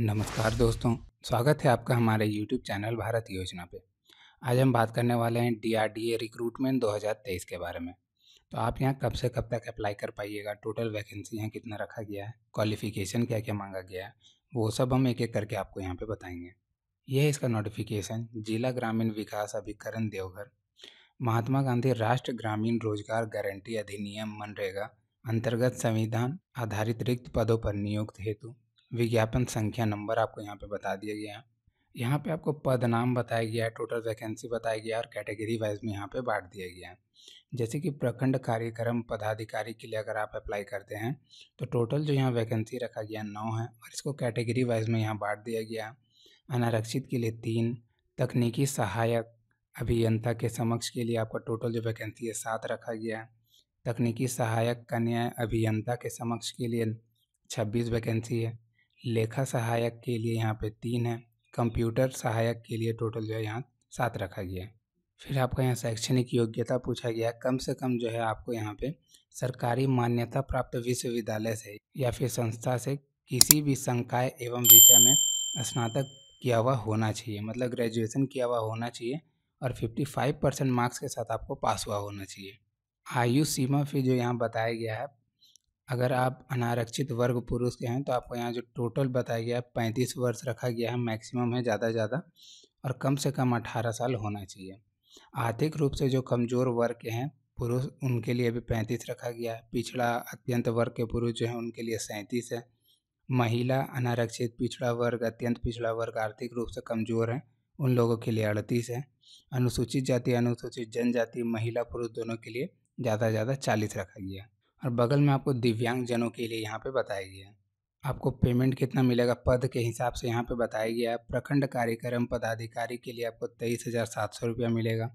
नमस्कार दोस्तों स्वागत है आपका हमारे YouTube चैनल भारत योजना पे आज हम बात करने वाले हैं डीआरडीए रिक्रूटमेंट 2023 के बारे में तो आप यहाँ कब से कब तक अप्लाई कर पाइएगा टोटल वैकेंसी यहाँ कितना रखा गया है क्वालिफिकेशन क्या क्या मांगा गया है वो सब हम एक एक करके आपको यहाँ पे बताएंगे यह है इसका नोटिफिकेशन जिला ग्रामीण विकास अभिकरण देवघर महात्मा गांधी राष्ट्र ग्रामीण रोजगार गारंटी अधिनियम मनरेगा अंतर्गत संविधान आधारित रिक्त पदों पर नियुक्त हेतु विज्ञापन संख्या नंबर आपको यहाँ पे बता दिया गया है यहाँ पे आपको पद नाम बताया गया है टोटल वैकेंसी बताया गया और कैटेगरी वाइज में यहाँ पे बांट दिया गया है जैसे कि प्रखंड कार्यक्रम पदाधिकारी के लिए अगर आप अप्लाई करते हैं तो टोटल जो यहाँ वैकेंसी रखा गया है नौ है और इसको कैटेगरी वाइज में यहाँ बांट दिया गया अनारक्षित के लिए तीन तकनीकी सहायक अभियंता के समक्ष के लिए आपका टोटल जो वैकेंसी है सात रखा गया है तकनीकी सहायक कन्या अभियंता के समक्ष के लिए छब्बीस वैकेंसी है लेखा सहायक के लिए यहाँ पे तीन है कंप्यूटर सहायक के लिए टोटल जो है यहाँ सात रखा गया है फिर आपका यहाँ शैक्षणिक योग्यता पूछा गया है कम से कम जो है आपको यहाँ पे सरकारी मान्यता प्राप्त विश्वविद्यालय से या फिर संस्था से किसी भी संकाय एवं विषय में स्नातक किया हुआ होना चाहिए मतलब ग्रेजुएशन किया हुआ होना चाहिए और 55 परसेंट मार्क्स के साथ आपको पास हुआ होना चाहिए आयु सीमा फिर जो यहाँ बताया गया है अगर आप अनारक्षित वर्ग पुरुष के हैं तो आपको यहाँ जो टोटल बताया गया है पैंतीस वर्ष रखा गया है मैक्सिमम है ज़्यादा से ज़्यादा और कम से कम अठारह साल होना चाहिए आर्थिक रूप से जो कमज़ोर वर्ग के हैं पुरुष उनके लिए भी पैंतीस रखा गया है पिछड़ा अत्यंत वर्ग के पुरुष जो हैं उनके लिए सैंतीस है महिला अनारक्षित पिछड़ा वर्ग अत्यंत पिछड़ा वर्ग आर्थिक रूप से कमज़ोर हैं उन लोगों के लिए अड़तीस है अनुसूचित जाति अनुसूचित जनजाति महिला पुरुष दोनों के लिए ज़्यादा से ज़्यादा चालीस रखा गया है और बगल में आपको दिव्यांग जनों के लिए यहाँ पे बताया गया आपको पेमेंट कितना मिलेगा पद के हिसाब से यहाँ पे बताया गया है प्रखंड कार्यक्रम पदाधिकारी के लिए आपको तेईस हज़ार सात सौ रुपया मिलेगा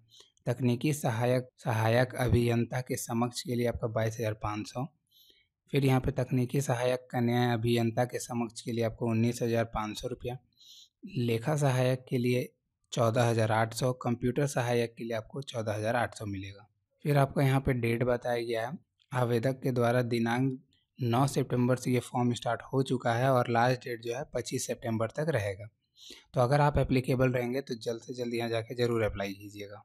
तकनीकी सहायक सहायक अभियंता के समक्ष के लिए आपका बाईस हज़ार पाँच सौ फिर यहाँ पे तकनीकी सहायक कन्या अभियंता के समक्ष के लिए आपको उन्नीस हज़ार पाँच सौ रुपया लेखा सहायक के लिए चौदह हज़ार आठ सौ कंप्यूटर सहायक के लिए आपको चौदह हज़ार आठ सौ मिलेगा फिर आपका यहाँ पे डेट बताया गया है आवेदक के द्वारा दिनांक नौ सितंबर से ये फॉर्म स्टार्ट हो चुका है और लास्ट डेट जो है पच्चीस सितंबर तक रहेगा तो अगर आप एप्लीकेबल रहेंगे तो जल्द से जल्द यहाँ जाके ज़रूर अप्लाई कीजिएगा